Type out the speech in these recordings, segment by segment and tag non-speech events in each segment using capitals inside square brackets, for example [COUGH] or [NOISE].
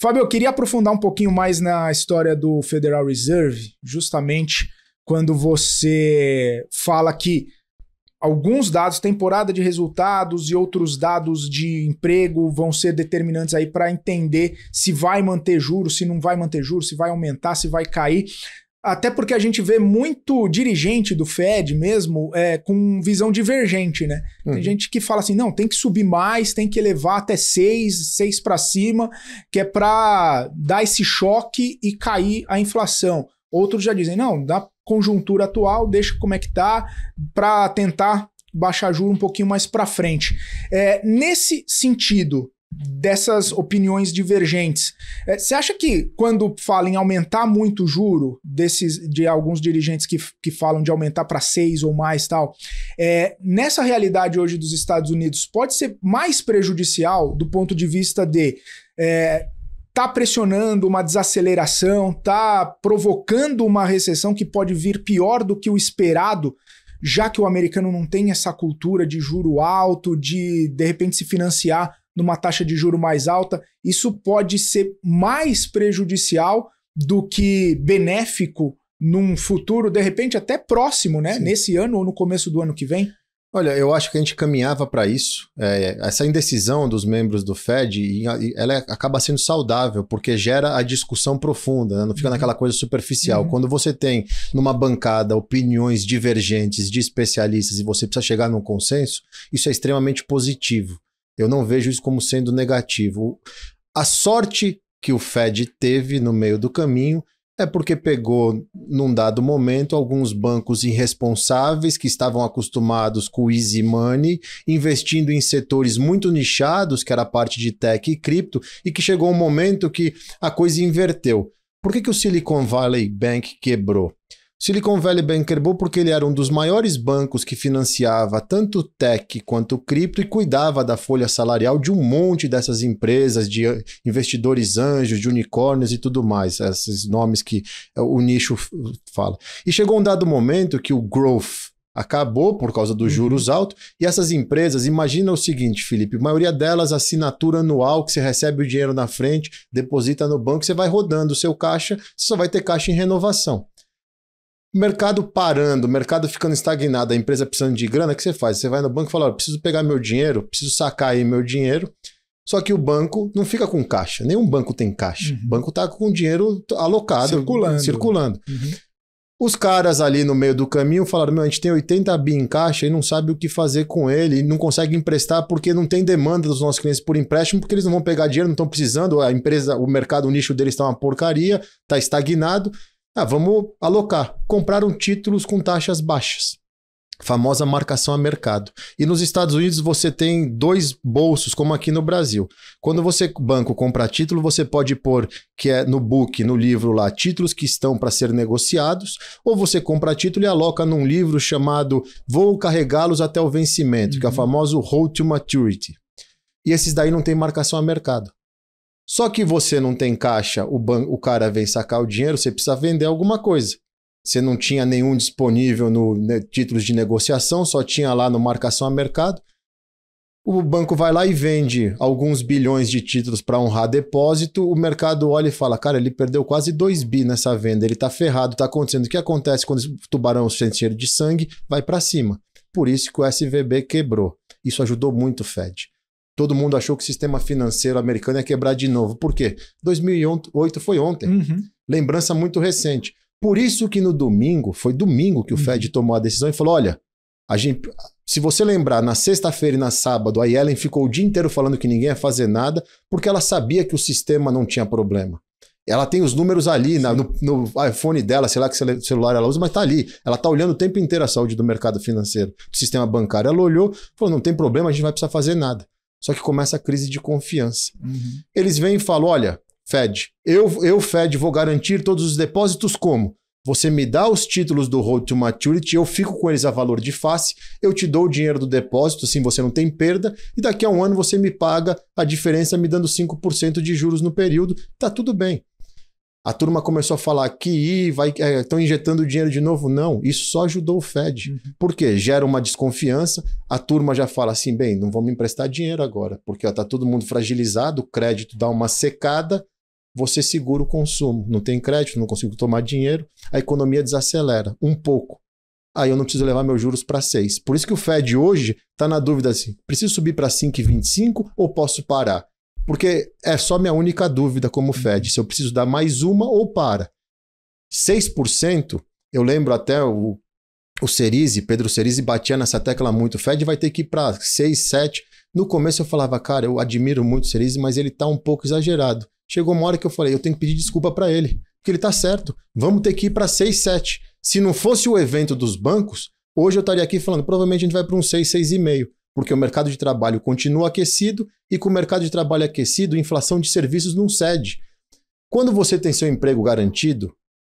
Fábio, eu queria aprofundar um pouquinho mais na história do Federal Reserve, justamente quando você fala que alguns dados, temporada de resultados e outros dados de emprego vão ser determinantes aí para entender se vai manter juros, se não vai manter juros, se vai aumentar, se vai cair. Até porque a gente vê muito dirigente do Fed mesmo é, com visão divergente, né? Uhum. Tem gente que fala assim, não, tem que subir mais, tem que elevar até seis, seis para cima, que é para dar esse choque e cair a inflação. Outros já dizem, não, da conjuntura atual, deixa como é que tá, para tentar baixar juro um pouquinho mais para frente. É, nesse sentido, dessas opiniões divergentes. É, você acha que quando fala em aumentar muito o juro desses de alguns dirigentes que, que falam de aumentar para seis ou mais tal, é, nessa realidade hoje dos Estados Unidos pode ser mais prejudicial do ponto de vista de é, tá pressionando uma desaceleração, tá provocando uma recessão que pode vir pior do que o esperado já que o americano não tem essa cultura de juro alto, de de repente se financiar numa taxa de juro mais alta, isso pode ser mais prejudicial do que benéfico num futuro, de repente, até próximo, né? Sim. Nesse ano ou no começo do ano que vem? Olha, eu acho que a gente caminhava para isso. É, essa indecisão dos membros do Fed, ela é, acaba sendo saudável, porque gera a discussão profunda, né? não fica uhum. naquela coisa superficial. Uhum. Quando você tem numa bancada opiniões divergentes de especialistas e você precisa chegar num consenso, isso é extremamente positivo. Eu não vejo isso como sendo negativo. A sorte que o Fed teve no meio do caminho é porque pegou, num dado momento, alguns bancos irresponsáveis que estavam acostumados com o easy money, investindo em setores muito nichados, que era a parte de tech e cripto, e que chegou um momento que a coisa inverteu. Por que, que o Silicon Valley Bank quebrou? Silicon Valley Bank quebrou porque ele era um dos maiores bancos que financiava tanto tech quanto cripto e cuidava da folha salarial de um monte dessas empresas, de investidores anjos, de unicórnios e tudo mais, esses nomes que o nicho fala. E chegou um dado momento que o growth acabou por causa dos uhum. juros altos. E essas empresas, imagina o seguinte, Felipe, a maioria delas assinatura anual, que você recebe o dinheiro na frente, deposita no banco, você vai rodando o seu caixa, você só vai ter caixa em renovação mercado parando, mercado ficando estagnado, a empresa precisando de grana, o que você faz? Você vai no banco e fala: preciso pegar meu dinheiro, preciso sacar aí meu dinheiro. Só que o banco não fica com caixa, nenhum banco tem caixa. Uhum. O banco está com dinheiro alocado, circulando. circulando. Uhum. Os caras ali no meio do caminho falaram: meu, a gente tem 80 bi em caixa e não sabe o que fazer com ele, não consegue emprestar porque não tem demanda dos nossos clientes por empréstimo, porque eles não vão pegar dinheiro, não estão precisando, a empresa, o mercado, o nicho deles está uma porcaria, está estagnado. Ah, vamos alocar. Compraram títulos com taxas baixas. Famosa marcação a mercado. E nos Estados Unidos você tem dois bolsos, como aqui no Brasil. Quando você, banco, compra título, você pode pôr que é no book, no livro lá, títulos que estão para ser negociados, ou você compra título e aloca num livro chamado Vou carregá-los até o vencimento, uhum. que é o uhum. famoso Hold to Maturity. E esses daí não tem marcação a mercado. Só que você não tem caixa, o, o cara vem sacar o dinheiro, você precisa vender alguma coisa. Você não tinha nenhum disponível no né, títulos de negociação, só tinha lá no marcação a mercado. O banco vai lá e vende alguns bilhões de títulos para honrar depósito. O mercado olha e fala: cara, ele perdeu quase 2 bi nessa venda, ele está ferrado, está acontecendo. O que acontece quando o tubarão sente cheiro de sangue? Vai para cima. Por isso que o SVB quebrou. Isso ajudou muito o Fed todo mundo achou que o sistema financeiro americano ia quebrar de novo. Por quê? 2008 foi ontem. Uhum. Lembrança muito recente. Por isso que no domingo, foi domingo que o uhum. Fed tomou a decisão e falou: olha, a gente, se você lembrar, na sexta-feira e na sábado, a Yellen ficou o dia inteiro falando que ninguém ia fazer nada, porque ela sabia que o sistema não tinha problema. Ela tem os números ali na, no, no, iPhone dela, sei lá que celular ela usa, mas tá ali. Ela tá olhando o tempo inteiro a saúde do mercado financeiro, do sistema bancário. Ela olhou, falou: não tem problema, a gente vai precisar fazer nada. Só que começa a crise de confiança. Uhum. Eles vêm e falam: olha, Fed, eu, eu, Fed, vou garantir todos os depósitos como? Você me dá os títulos do Road to Maturity, eu fico com eles a valor de face, eu te dou o dinheiro do depósito, assim você não tem perda, e daqui a um ano você me paga a diferença me dando 5% de juros no período, tá tudo bem a turma começou a falar que vai estão é, injetando dinheiro de novo. Não, isso só ajudou o Fed. Uhum. Por quê? Gera uma desconfiança, a turma já fala assim: bem, não vou me emprestar dinheiro agora, porque está todo mundo fragilizado, o crédito dá uma secada, você segura o consumo. Não tem crédito, não consigo tomar dinheiro, a economia desacelera um pouco. Aí eu não preciso levar meus juros para seis Por isso que o Fed hoje está na dúvida assim: preciso subir para 5,25 ou posso parar? Porque é só minha única dúvida como uhum. Fed, se eu preciso dar mais uma ou para. 6%, eu lembro até o, o Cerise, Pedro Cerise batia nessa tecla muito, o Fed vai ter que ir para 6, 7. No começo eu falava, cara, eu admiro muito o Cerise, mas ele está um pouco exagerado. Chegou uma hora que eu falei, eu tenho que pedir desculpa para ele, porque ele está certo. Vamos ter que ir para 6, 7. Se não fosse o evento dos bancos, hoje eu estaria aqui falando, provavelmente a gente vai para um 6, 6,5 porque o mercado de trabalho continua aquecido e com o mercado de trabalho aquecido, a inflação de serviços não cede. Quando você tem seu emprego garantido,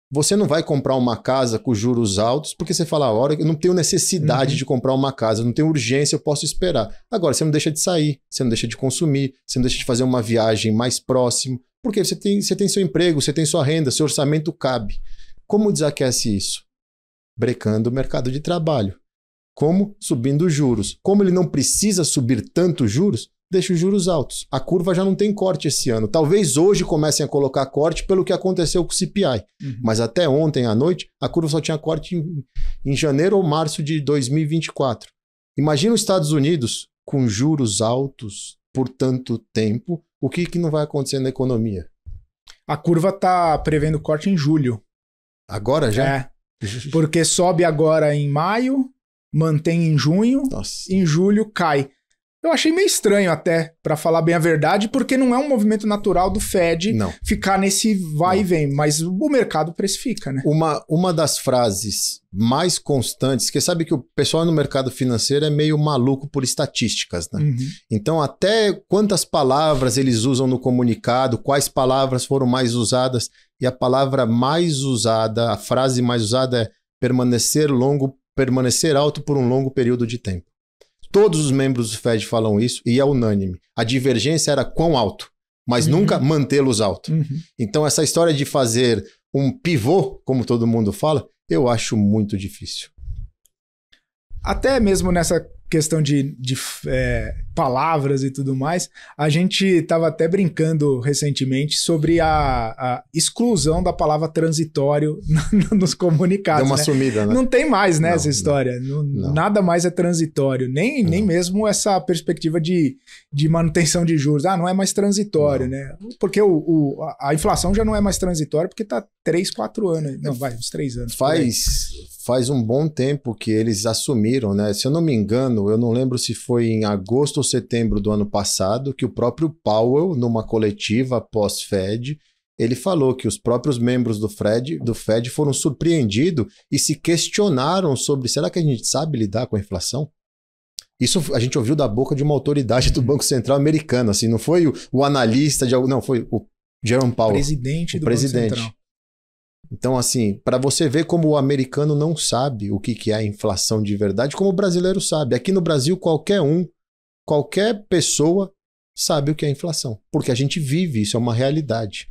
você não vai comprar uma casa com juros altos, porque você fala, hora eu não tenho necessidade uhum. de comprar uma casa, não tenho urgência, eu posso esperar. Agora, você não deixa de sair, você não deixa de consumir, você não deixa de fazer uma viagem mais próxima, porque você tem, você tem seu emprego, você tem sua renda, seu orçamento cabe. Como desaquece isso? Brecando o mercado de trabalho. Como? Subindo juros. Como ele não precisa subir tantos juros, deixa os juros altos. A curva já não tem corte esse ano. Talvez hoje comecem a colocar corte pelo que aconteceu com o CPI. Uhum. Mas até ontem à noite, a curva só tinha corte em, em janeiro ou março de 2024. Imagina os Estados Unidos com juros altos por tanto tempo. O que, que não vai acontecer na economia? A curva está prevendo corte em julho. Agora já? É. [LAUGHS] Porque sobe agora em maio, mantém em junho, Nossa. em julho cai. Eu achei meio estranho até, para falar bem a verdade, porque não é um movimento natural do Fed não. ficar nesse vai não. e vem, mas o mercado precifica, né? Uma, uma das frases mais constantes, que sabe que o pessoal no mercado financeiro é meio maluco por estatísticas, né? Uhum. Então, até quantas palavras eles usam no comunicado, quais palavras foram mais usadas, e a palavra mais usada, a frase mais usada é permanecer longo permanecer alto por um longo período de tempo. Todos os membros do Fed falam isso e é unânime. A divergência era quão alto, mas uhum. nunca mantê-los alto. Uhum. Então, essa história de fazer um pivô, como todo mundo fala, eu acho muito difícil. Até mesmo nessa questão de, de é, palavras e tudo mais. A gente estava até brincando recentemente sobre a, a exclusão da palavra transitório [LAUGHS] nos comunicados. Deu uma né? sumida, né? Não tem mais, né, não, essa história. Não, não. Nada mais é transitório. Nem, nem mesmo essa perspectiva de, de manutenção de juros. Ah, não é mais transitório, né? Porque o, o, a inflação já não é mais transitória porque está 3, 4 anos. Não, vai, uns 3 anos. Faz, faz um bom tempo que eles assumiram, né? Se eu não me engano, eu não lembro se foi em agosto ou setembro do ano passado, que o próprio Powell, numa coletiva pós-Fed, ele falou que os próprios membros do Fed, do Fed foram surpreendidos e se questionaram sobre será que a gente sabe lidar com a inflação? Isso a gente ouviu da boca de uma autoridade do uhum. Banco Central americano, assim, não foi o, o analista de algo, não, foi o Jerome Powell. Presidente do presidente. Banco Central. Então, assim, para você ver como o americano não sabe o que, que é a inflação de verdade, como o brasileiro sabe. Aqui no Brasil, qualquer um Qualquer pessoa sabe o que é inflação, porque a gente vive isso, é uma realidade.